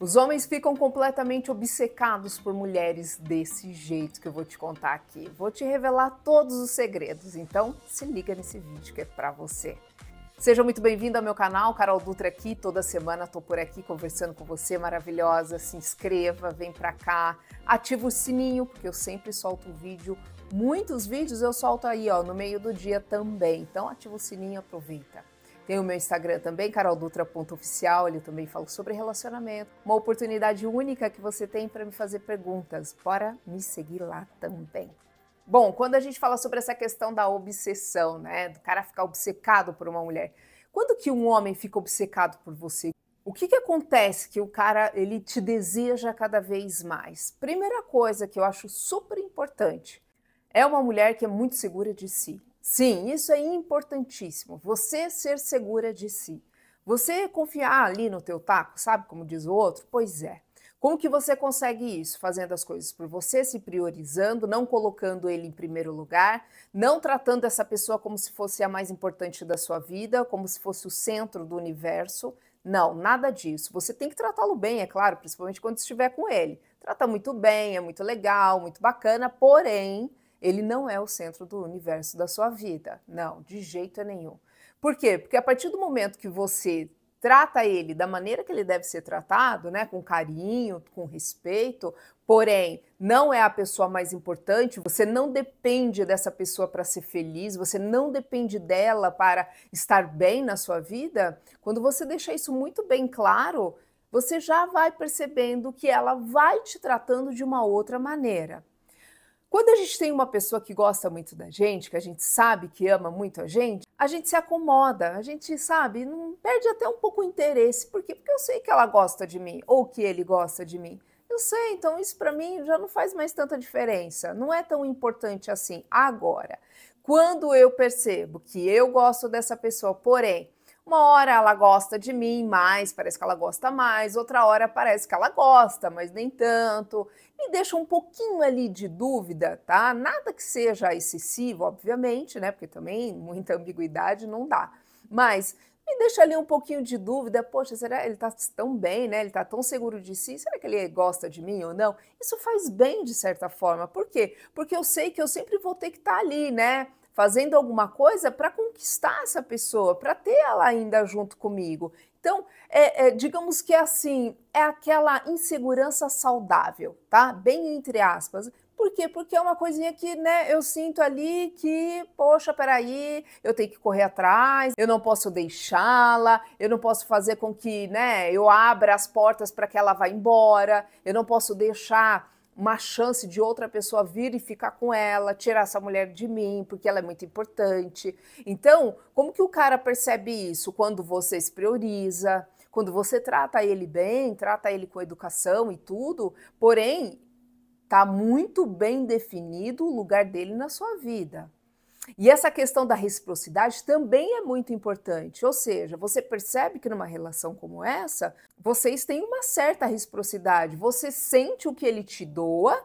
Os homens ficam completamente obcecados por mulheres desse jeito que eu vou te contar aqui. Vou te revelar todos os segredos, então se liga nesse vídeo que é para você. Seja muito bem-vindo ao meu canal, Carol Dutra aqui. Toda semana tô por aqui conversando com você, maravilhosa. Se inscreva, vem para cá, ativa o sininho, porque eu sempre solto um vídeo. Muitos vídeos eu solto aí, ó, no meio do dia também. Então ativa o sininho, aproveita. Tem o meu Instagram também, caroldutra.oficial, ali eu também falo sobre relacionamento. Uma oportunidade única que você tem para me fazer perguntas. Bora me seguir lá também. Bom, quando a gente fala sobre essa questão da obsessão, né, do cara ficar obcecado por uma mulher, quando que um homem fica obcecado por você? O que, que acontece que o cara ele te deseja cada vez mais? Primeira coisa que eu acho super importante é uma mulher que é muito segura de si. Sim, isso é importantíssimo. Você ser segura de si. Você confiar ali no teu taco, sabe como diz o outro? Pois é. Como que você consegue isso? Fazendo as coisas por você, se priorizando, não colocando ele em primeiro lugar, não tratando essa pessoa como se fosse a mais importante da sua vida, como se fosse o centro do universo. Não, nada disso. Você tem que tratá-lo bem, é claro, principalmente quando estiver com ele. Trata muito bem, é muito legal, muito bacana, porém, ele não é o centro do universo da sua vida. Não, de jeito nenhum. Por quê? Porque a partir do momento que você trata ele da maneira que ele deve ser tratado, né, com carinho, com respeito, porém não é a pessoa mais importante, você não depende dessa pessoa para ser feliz, você não depende dela para estar bem na sua vida. Quando você deixa isso muito bem claro, você já vai percebendo que ela vai te tratando de uma outra maneira. Quando a gente tem uma pessoa que gosta muito da gente, que a gente sabe que ama muito a gente, a gente se acomoda, a gente sabe, não perde até um pouco o interesse, porque porque eu sei que ela gosta de mim ou que ele gosta de mim. Eu sei, então isso para mim já não faz mais tanta diferença, não é tão importante assim agora. Quando eu percebo que eu gosto dessa pessoa, porém, uma hora ela gosta de mim mais, parece que ela gosta mais, outra hora parece que ela gosta, mas nem tanto. Me deixa um pouquinho ali de dúvida, tá? Nada que seja excessivo, obviamente, né? Porque também muita ambiguidade não dá. Mas me deixa ali um pouquinho de dúvida, poxa, será que ele tá tão bem, né? Ele tá tão seguro de si, será que ele gosta de mim ou não? Isso faz bem de certa forma. Por quê? Porque eu sei que eu sempre vou ter que estar tá ali, né? fazendo alguma coisa para conquistar essa pessoa, para ter ela ainda junto comigo. Então, é, é, digamos que é assim, é aquela insegurança saudável, tá? Bem entre aspas. Por quê? Porque é uma coisinha que, né, eu sinto ali que, poxa, peraí, eu tenho que correr atrás, eu não posso deixá-la, eu não posso fazer com que, né, eu abra as portas para que ela vá embora, eu não posso deixar uma chance de outra pessoa vir e ficar com ela, tirar essa mulher de mim, porque ela é muito importante. Então, como que o cara percebe isso? Quando você se prioriza, quando você trata ele bem, trata ele com educação e tudo, porém, tá muito bem definido o lugar dele na sua vida. E essa questão da reciprocidade também é muito importante, ou seja, você percebe que numa relação como essa, vocês têm uma certa reciprocidade. Você sente o que ele te doa.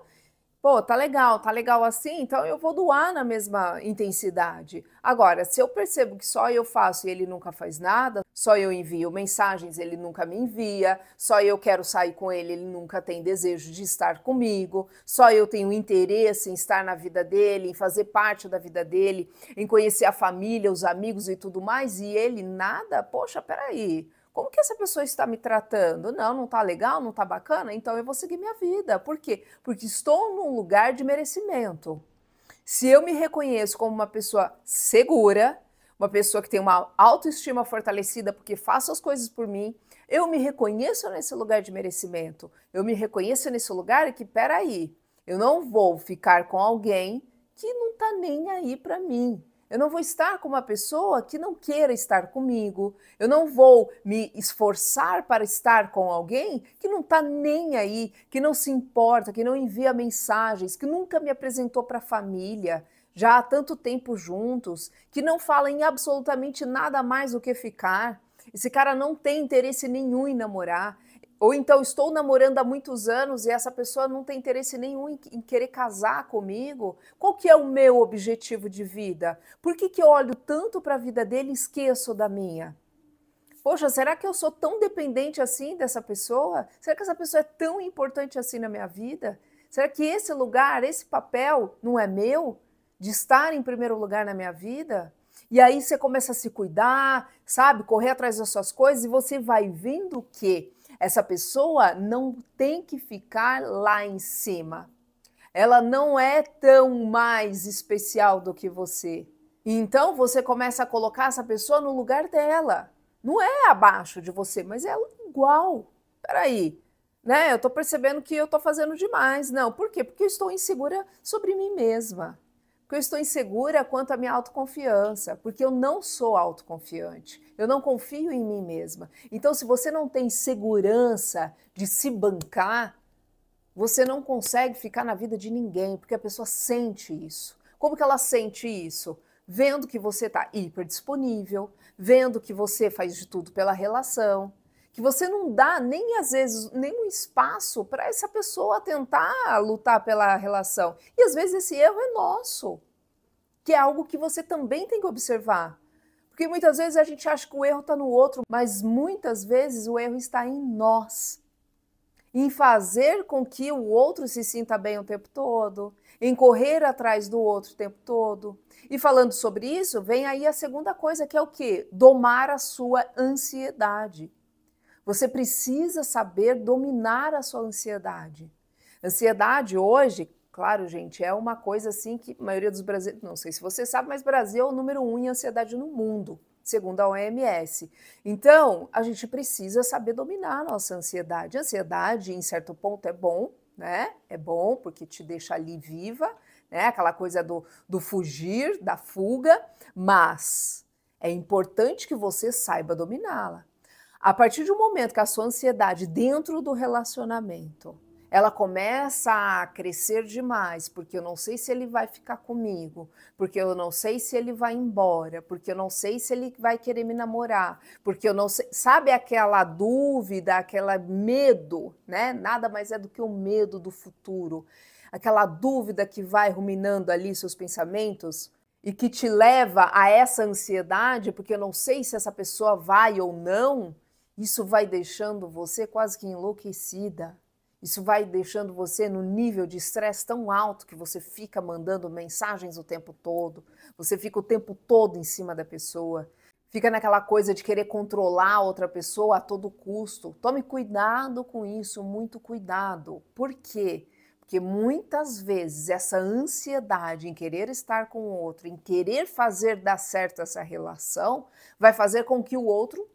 Pô, tá legal, tá legal assim, então eu vou doar na mesma intensidade. Agora, se eu percebo que só eu faço e ele nunca faz nada, só eu envio mensagens, ele nunca me envia, só eu quero sair com ele, ele nunca tem desejo de estar comigo, só eu tenho interesse em estar na vida dele, em fazer parte da vida dele, em conhecer a família, os amigos e tudo mais, e ele nada, poxa, peraí. Como que essa pessoa está me tratando? Não, não está legal, não está bacana, então eu vou seguir minha vida. Por quê? Porque estou num lugar de merecimento. Se eu me reconheço como uma pessoa segura, uma pessoa que tem uma autoestima fortalecida porque faço as coisas por mim, eu me reconheço nesse lugar de merecimento. Eu me reconheço nesse lugar que, peraí, eu não vou ficar com alguém que não tá nem aí para mim. Eu não vou estar com uma pessoa que não queira estar comigo. Eu não vou me esforçar para estar com alguém que não está nem aí, que não se importa, que não envia mensagens, que nunca me apresentou para a família, já há tanto tempo juntos, que não fala em absolutamente nada mais do que ficar. Esse cara não tem interesse nenhum em namorar. Ou então estou namorando há muitos anos e essa pessoa não tem interesse nenhum em, em, querer casar comigo. Qual que é o meu objetivo de vida? Por que, que eu olho tanto para a vida dele e esqueço da minha? Poxa, será que eu sou tão dependente assim dessa pessoa? Será que essa pessoa é tão importante assim na minha vida? Será que esse lugar, esse papel não é meu? De estar em primeiro lugar na minha vida? E aí você começa a se cuidar, sabe? Correr atrás das suas coisas e você vai vendo que essa pessoa não tem que ficar lá em cima. Ela não é tão mais especial do que você. Então você começa a colocar essa pessoa no lugar dela. Não é abaixo de você, mas ela é igual. Peraí, né? Eu tô percebendo que eu tô fazendo demais. Não, por quê? Porque eu estou insegura sobre mim mesma que eu estou insegura quanto à minha autoconfiança, porque eu não sou autoconfiante, eu não confio em mim mesma. Então, se você não tem segurança de se bancar, você não consegue ficar na vida de ninguém, porque a pessoa sente isso. Como que ela sente isso? Vendo que você está hiper disponível, vendo que você faz de tudo pela relação, que você não dá nem às vezes nenhum espaço para essa pessoa tentar lutar pela relação. E às vezes esse erro é nosso, que é algo que você também tem que observar. Porque muitas vezes a gente acha que o erro está no outro, mas muitas vezes o erro está em nós. Em fazer com que o outro se sinta bem o tempo todo, em correr atrás do outro o tempo todo. E falando sobre isso, vem aí a segunda coisa, que é o que? Domar a sua ansiedade. Você precisa saber dominar a sua ansiedade. Ansiedade hoje, claro, gente, é uma coisa assim que a maioria dos brasileiros, não sei se você sabe, mas Brasil é o número um em ansiedade no mundo, segundo a OMS. Então, a gente precisa saber dominar a nossa ansiedade. A ansiedade, em certo ponto, é bom, né? É bom porque te deixa ali viva, né? Aquela coisa do, do fugir, da fuga, mas é importante que você saiba dominá-la. A partir do momento que a sua ansiedade dentro do relacionamento ela começa a crescer demais, porque eu não sei se ele vai ficar comigo, porque eu não sei se ele vai embora, porque eu não sei se ele vai querer me namorar, porque eu não sei, sabe aquela dúvida, aquela medo, né? Nada mais é do que o medo do futuro, aquela dúvida que vai ruminando ali seus pensamentos e que te leva a essa ansiedade, porque eu não sei se essa pessoa vai ou não isso vai deixando você quase que enlouquecida. Isso vai deixando você no nível de estresse tão alto que você fica mandando mensagens o tempo todo, você fica o tempo todo em cima da pessoa, fica naquela coisa de querer controlar outra pessoa a todo custo. Tome cuidado com isso, muito cuidado. Por quê? Porque muitas vezes essa ansiedade em querer estar com o outro, em querer fazer dar certo essa relação, vai fazer com que o outro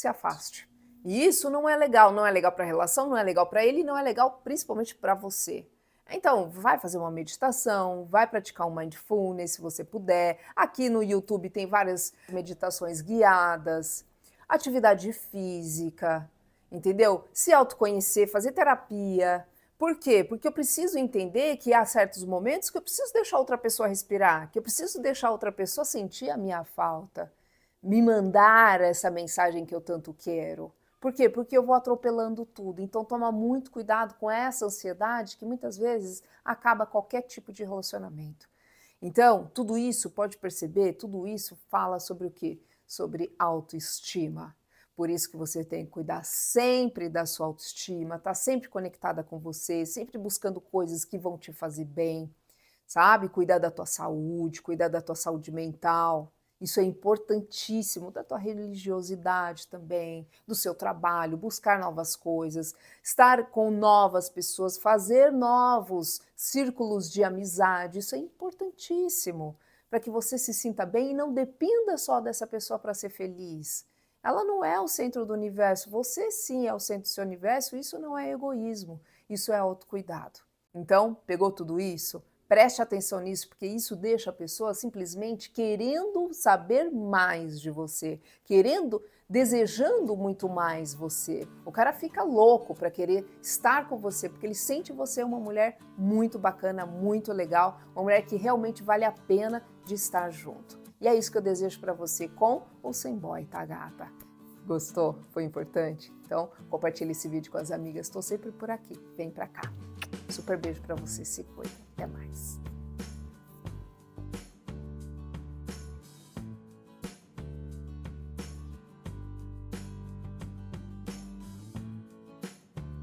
se afaste. E isso não é legal, não é legal para a relação, não é legal para ele, não é legal principalmente para você. Então, vai fazer uma meditação, vai praticar um mindfulness se você puder. Aqui no YouTube tem várias meditações guiadas, atividade física, entendeu? Se autoconhecer, fazer terapia. Por quê? Porque eu preciso entender que há certos momentos que eu preciso deixar outra pessoa respirar, que eu preciso deixar outra pessoa sentir a minha falta me mandar essa mensagem que eu tanto quero. Por quê? Porque eu vou atropelando tudo. Então toma muito cuidado com essa ansiedade que muitas vezes acaba qualquer tipo de relacionamento. Então, tudo isso, pode perceber, tudo isso fala sobre o quê? Sobre autoestima. Por isso que você tem que cuidar sempre da sua autoestima, tá sempre conectada com você, sempre buscando coisas que vão te fazer bem, sabe? Cuidar da tua saúde, cuidar da tua saúde mental, isso é importantíssimo da tua religiosidade também, do seu trabalho, buscar novas coisas, estar com novas pessoas, fazer novos círculos de amizade. Isso é importantíssimo para que você se sinta bem e não dependa só dessa pessoa para ser feliz. Ela não é o centro do universo, você sim é o centro do seu universo. Isso não é egoísmo, isso é autocuidado. Então, pegou tudo isso? Preste atenção nisso, porque isso deixa a pessoa simplesmente querendo saber mais de você, querendo, desejando muito mais você. O cara fica louco para querer estar com você, porque ele sente você uma mulher muito bacana, muito legal, uma mulher que realmente vale a pena de estar junto. E é isso que eu desejo para você, com ou sem boy, tá, gata? Gostou? Foi importante? Então, compartilhe esse vídeo com as amigas. Estou sempre por aqui. Vem pra cá. Super beijo para você, se cuida. Até mais.